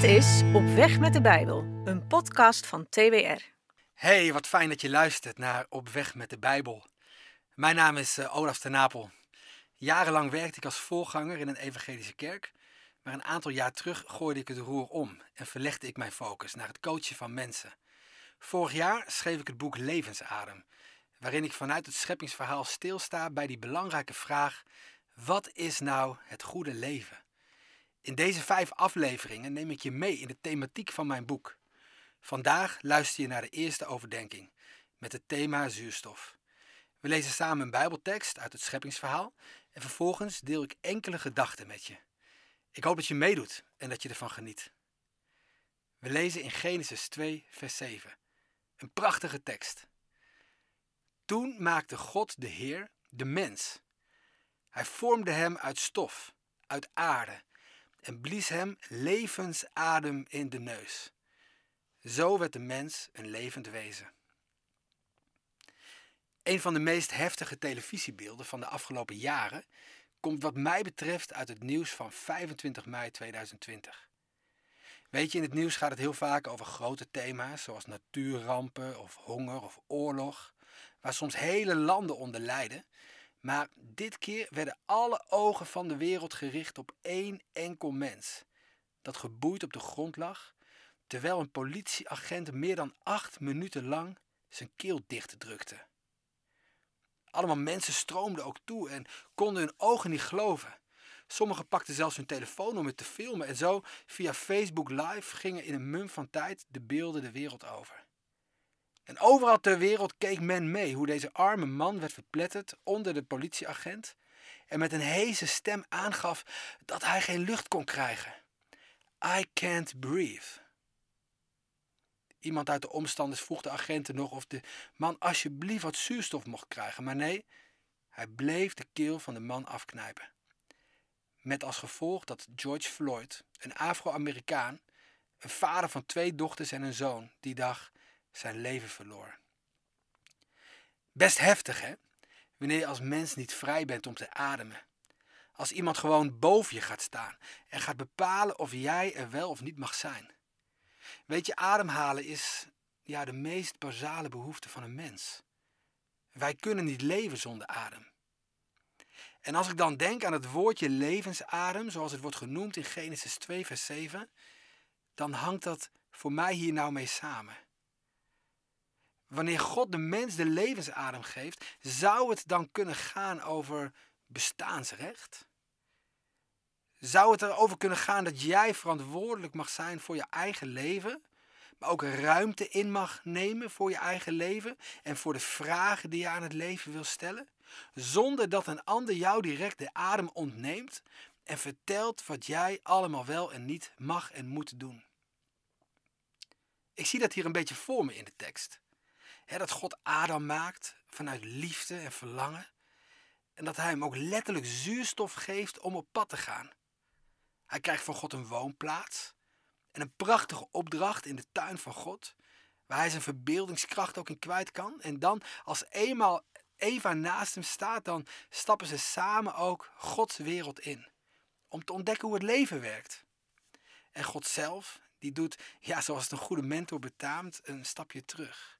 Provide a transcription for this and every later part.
Dit is Op Weg met de Bijbel, een podcast van TWR. Hey, wat fijn dat je luistert naar Op Weg met de Bijbel. Mijn naam is eh, Olaf ten Napel. Jarenlang werkte ik als voorganger in een evangelische kerk, maar een aantal jaar terug gooide ik het roer om en verlegde ik mijn focus naar het coachen van mensen. Vorig jaar schreef ik het boek Levensadem, waarin ik vanuit het scheppingsverhaal stilsta bij die belangrijke vraag: wat is nou het goede leven? In deze vijf afleveringen neem ik je mee in de thematiek van mijn boek. Vandaag luister je naar de eerste overdenking met het thema zuurstof. We lezen samen een Bijbeltekst uit het scheppingsverhaal en vervolgens deel ik enkele gedachten met je. Ik hoop dat je meedoet en dat je ervan geniet. We lezen in Genesis 2, vers 7. Een prachtige tekst. Toen maakte God de Heer de mens. Hij vormde hem uit stof, uit aarde en blies hem levensadem in de neus. Zo werd de mens een levend wezen. Een van de meest heftige televisiebeelden van de afgelopen jaren komt wat mij betreft uit het nieuws van 25 mei 2020. Weet je, in het nieuws gaat het heel vaak over grote thema's zoals natuurrampen of honger of oorlog, waar soms hele landen onder lijden maar dit keer werden alle ogen van de wereld gericht op één enkel mens, dat geboeid op de grond lag, terwijl een politieagent meer dan acht minuten lang zijn keel drukte. Allemaal mensen stroomden ook toe en konden hun ogen niet geloven. Sommigen pakten zelfs hun telefoon om het te filmen en zo via Facebook Live gingen in een mum van tijd de beelden de wereld over. En overal ter wereld keek men mee hoe deze arme man werd verpletterd onder de politieagent en met een heze stem aangaf dat hij geen lucht kon krijgen. I can't breathe. Iemand uit de omstanders vroeg de agenten nog of de man alsjeblieft wat zuurstof mocht krijgen, maar nee, hij bleef de keel van de man afknijpen. Met als gevolg dat George Floyd, een Afro-Amerikaan, een vader van twee dochters en een zoon, die dag zijn leven verloren. Best heftig, hè? Wanneer je als mens niet vrij bent om te ademen. Als iemand gewoon boven je gaat staan en gaat bepalen of jij er wel of niet mag zijn. Weet je, ademhalen is ja, de meest basale behoefte van een mens. Wij kunnen niet leven zonder adem. En als ik dan denk aan het woordje levensadem, zoals het wordt genoemd in Genesis 2, vers 7, dan hangt dat voor mij hier nou mee samen. Wanneer God de mens de levensadem geeft, zou het dan kunnen gaan over bestaansrecht? Zou het erover kunnen gaan dat jij verantwoordelijk mag zijn voor je eigen leven, maar ook ruimte in mag nemen voor je eigen leven en voor de vragen die je aan het leven wil stellen, zonder dat een ander jou direct de adem ontneemt en vertelt wat jij allemaal wel en niet mag en moet doen? Ik zie dat hier een beetje voor me in de tekst dat God Adam maakt vanuit liefde en verlangen. En dat hij hem ook letterlijk zuurstof geeft om op pad te gaan. Hij krijgt van God een woonplaats en een prachtige opdracht in de tuin van God, waar hij zijn verbeeldingskracht ook in kwijt kan. En dan, als eenmaal Eva naast hem staat, dan stappen ze samen ook Gods wereld in, om te ontdekken hoe het leven werkt. En God zelf, die doet, ja, zoals het een goede mentor betaamt, een stapje terug.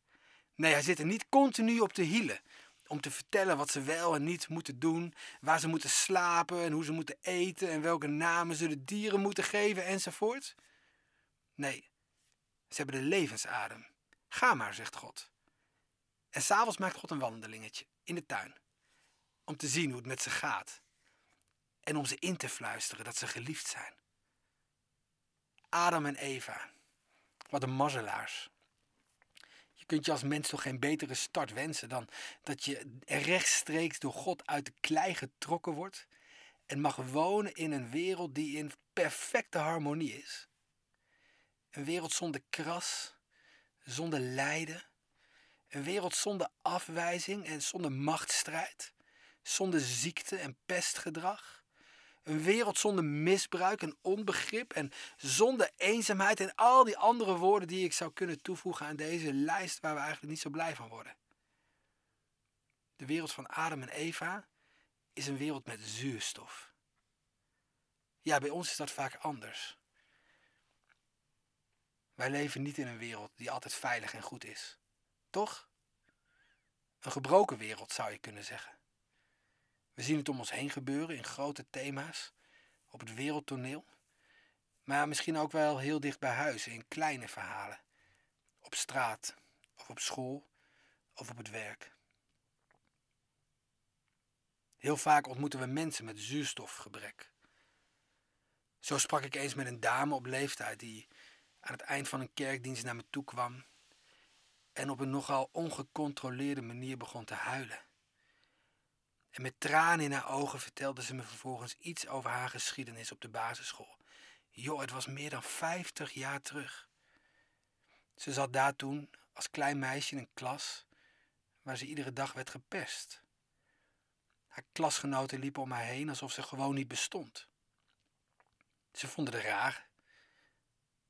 Nee, hij zit er niet continu op de hielen. Om te vertellen wat ze wel en niet moeten doen, waar ze moeten slapen en hoe ze moeten eten en welke namen ze de dieren moeten geven enzovoort. Nee, ze hebben de levensadem. Ga maar, zegt God. En s'avonds maakt God een wandelingetje in de tuin. Om te zien hoe het met ze gaat. En om ze in te fluisteren dat ze geliefd zijn. Adam en Eva. Wat een mazzelaars kunt je als mens toch geen betere start wensen dan dat je rechtstreeks door God uit de klei getrokken wordt en mag wonen in een wereld die in perfecte harmonie is. Een wereld zonder kras, zonder lijden, een wereld zonder afwijzing en zonder machtsstrijd, zonder ziekte en pestgedrag. Een wereld zonder misbruik en onbegrip en zonder eenzaamheid en al die andere woorden die ik zou kunnen toevoegen aan deze lijst waar we eigenlijk niet zo blij van worden. De wereld van Adam en Eva is een wereld met zuurstof. Ja, bij ons is dat vaak anders. Wij leven niet in een wereld die altijd veilig en goed is. Toch? Een gebroken wereld zou je kunnen zeggen. We zien het om ons heen gebeuren in grote thema's, op het wereldtoneel, maar misschien ook wel heel dicht bij huis in kleine verhalen, op straat of op school of op het werk. Heel vaak ontmoeten we mensen met zuurstofgebrek. Zo sprak ik eens met een dame op leeftijd die aan het eind van een kerkdienst naar me toe kwam en op een nogal ongecontroleerde manier begon te huilen. En met tranen in haar ogen vertelde ze me vervolgens iets over haar geschiedenis op de basisschool. Joh, het was meer dan 50 jaar terug. Ze zat daar toen als klein meisje in een klas waar ze iedere dag werd gepest. Haar klasgenoten liepen om haar heen alsof ze gewoon niet bestond. Ze vonden het raar.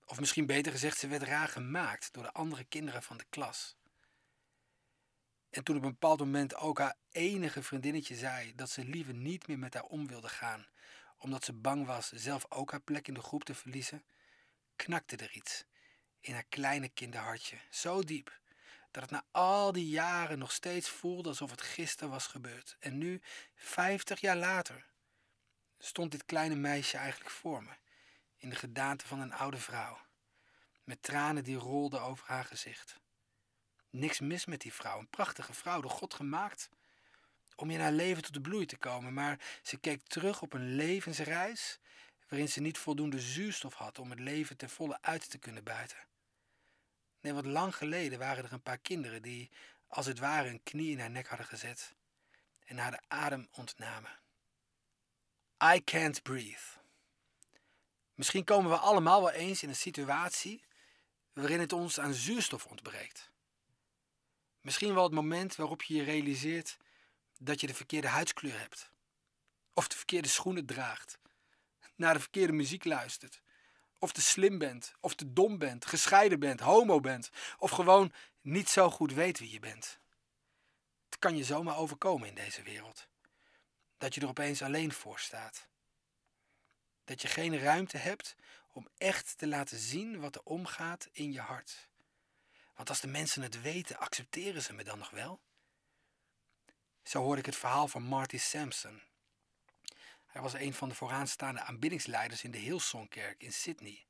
Of misschien beter gezegd, ze werd raar gemaakt door de andere kinderen van de klas. En toen op een bepaald moment ook haar enige vriendinnetje zei dat ze liever niet meer met haar om wilde gaan, omdat ze bang was zelf ook haar plek in de groep te verliezen, knakte er iets in haar kleine kinderhartje, zo diep dat het na al die jaren nog steeds voelde alsof het gisteren was gebeurd. En nu, vijftig jaar later, stond dit kleine meisje eigenlijk voor me, in de gedaante van een oude vrouw, met tranen die rolden over haar gezicht. Niks mis met die vrouw. Een prachtige vrouw, door God gemaakt. Om in haar leven tot de bloei te komen. Maar ze keek terug op een levensreis waarin ze niet voldoende zuurstof had om het leven ten volle uit te kunnen buiten. Nee, wat lang geleden waren er een paar kinderen die als het ware een knie in haar nek hadden gezet en haar de adem ontnamen. I can't breathe. Misschien komen we allemaal wel eens in een situatie waarin het ons aan zuurstof ontbreekt. Misschien wel het moment waarop je je realiseert dat je de verkeerde huidskleur hebt. Of de verkeerde schoenen draagt. Naar de verkeerde muziek luistert. Of te slim bent. Of te dom bent. Gescheiden bent. Homo bent. Of gewoon niet zo goed weet wie je bent. Het kan je zomaar overkomen in deze wereld. Dat je er opeens alleen voor staat. Dat je geen ruimte hebt om echt te laten zien wat er omgaat in je hart. Want als de mensen het weten, accepteren ze me dan nog wel? Zo hoorde ik het verhaal van Marty Sampson. Hij was een van de vooraanstaande aanbiddingsleiders in de Hillsongkerk in Sydney.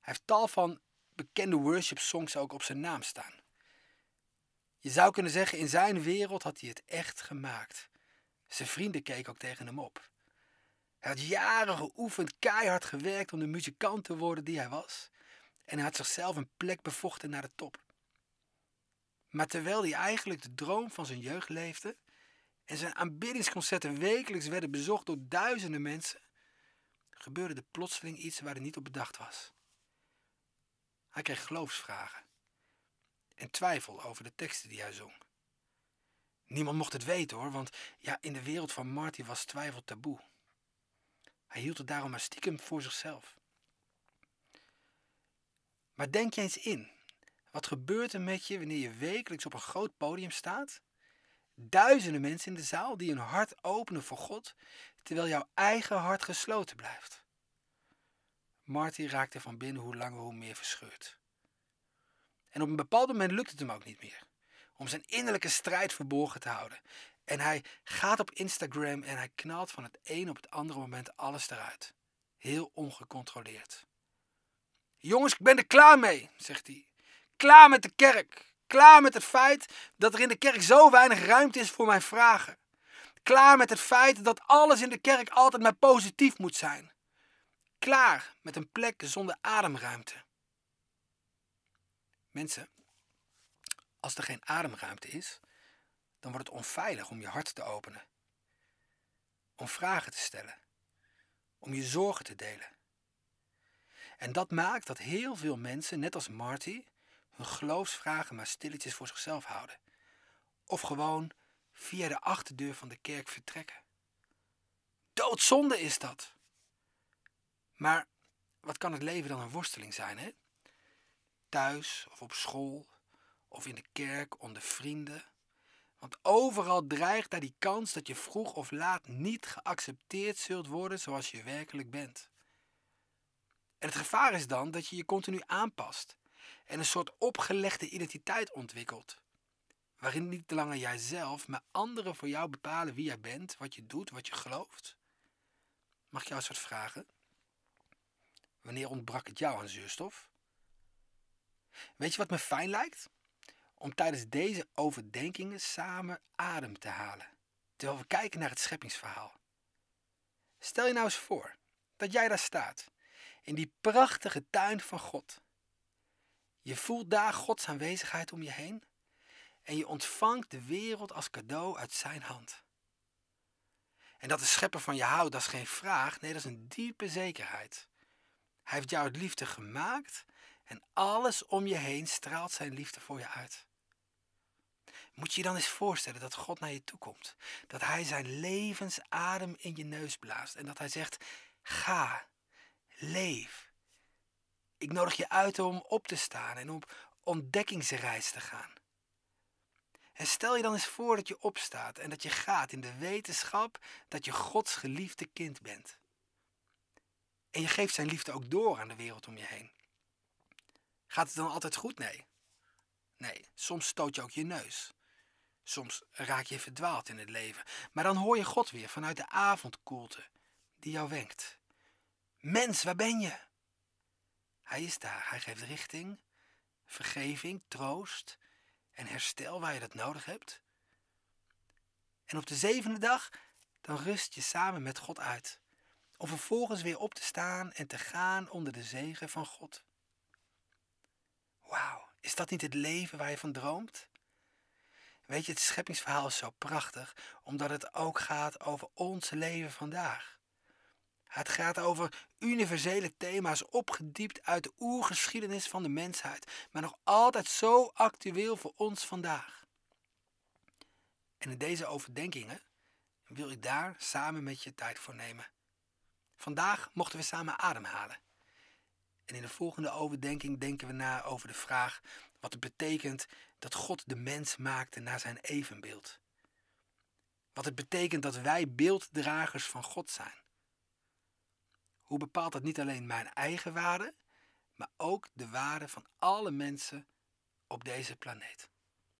Hij heeft tal van bekende worship songs ook op zijn naam staan. Je zou kunnen zeggen, in zijn wereld had hij het echt gemaakt. Zijn vrienden keken ook tegen hem op. Hij had jaren geoefend, keihard gewerkt om de muzikant te worden die hij was en hij had zichzelf een plek bevochten naar de top. Maar terwijl hij eigenlijk de droom van zijn jeugd leefde en zijn aanbiddingsconcerten wekelijks werden bezocht door duizenden mensen, gebeurde er plotseling iets waar hij niet op bedacht was. Hij kreeg geloofsvragen en twijfel over de teksten die hij zong. Niemand mocht het weten hoor, want ja, in de wereld van Marty was twijfel taboe. Hij hield het daarom maar stiekem voor zichzelf. Maar denk je eens in. Wat gebeurt er met je wanneer je wekelijks op een groot podium staat? Duizenden mensen in de zaal die hun hart openen voor God, terwijl jouw eigen hart gesloten blijft. Marty raakte van binnen hoe langer hoe meer verscheurd. En op een bepaald moment lukt het hem ook niet meer om zijn innerlijke strijd verborgen te houden. En hij gaat op Instagram en hij knalt van het een op het andere moment alles eruit. Heel ongecontroleerd. Jongens, ik ben er klaar mee, zegt hij. Klaar met de kerk. Klaar met het feit dat er in de kerk zo weinig ruimte is voor mijn vragen. Klaar met het feit dat alles in de kerk altijd maar positief moet zijn. Klaar met een plek zonder ademruimte. Mensen, als er geen ademruimte is, dan wordt het onveilig om je hart te openen. Om vragen te stellen. Om je zorgen te delen. En dat maakt dat heel veel mensen, net als Marty, hun geloofsvragen maar stilletjes voor zichzelf houden. Of gewoon via de achterdeur van de kerk vertrekken. Doodzonde is dat! Maar wat kan het leven dan een worsteling zijn, hè? Thuis of op school of in de kerk onder vrienden. Want overal dreigt daar die kans dat je vroeg of laat niet geaccepteerd zult worden zoals je werkelijk bent. En het gevaar is dan dat je je continu aanpast en een soort opgelegde identiteit ontwikkelt. Waarin niet langer jijzelf, maar anderen voor jou bepalen wie jij bent, wat je doet, wat je gelooft. Mag ik jou eens wat vragen? Wanneer ontbrak het jou aan zuurstof? Weet je wat me fijn lijkt? Om tijdens deze overdenkingen samen adem te halen, terwijl we kijken naar het scheppingsverhaal. Stel je nou eens voor dat jij daar staat in die prachtige tuin van God. Je voelt daar Gods aanwezigheid om je heen en je ontvangt de wereld als cadeau uit Zijn hand. En dat de schepper van je houdt, dat is geen vraag, nee, dat is een diepe zekerheid. Hij heeft jou uit liefde gemaakt en alles om je heen straalt Zijn liefde voor je uit. Moet je je dan eens voorstellen dat God naar je toe komt, dat Hij Zijn levensadem in je neus blaast en dat Hij zegt: Ga leef. Ik nodig je uit om op te staan en op ontdekkingsreis te gaan. En stel je dan eens voor dat je opstaat en dat je gaat in de wetenschap dat je Gods geliefde kind bent. En je geeft zijn liefde ook door aan de wereld om je heen. Gaat het dan altijd goed? Nee. Nee, soms stoot je ook je neus. Soms raak je verdwaald in het leven, maar dan hoor je God weer vanuit de avondkoelte die jou wenkt. Mens, waar ben je? Hij is daar. Hij geeft richting, vergeving, troost en herstel waar je dat nodig hebt. En op de zevende dag, dan rust je samen met God uit. Om vervolgens weer op te staan en te gaan onder de zegen van God. Wauw, is dat niet het leven waar je van droomt? Weet je, het scheppingsverhaal is zo prachtig, omdat het ook gaat over ons leven vandaag. Het gaat over universele thema's opgediept uit de oergeschiedenis van de mensheid, maar nog altijd zo actueel voor ons vandaag. En in deze overdenkingen wil ik daar samen met je tijd voor nemen. Vandaag mochten we samen ademhalen. En in de volgende overdenking denken we na over de vraag wat het betekent dat God de mens maakte naar zijn evenbeeld. Wat het betekent dat wij beelddragers van God zijn. Hoe bepaalt dat niet alleen mijn eigen waarde, maar ook de waarde van alle mensen op deze planeet?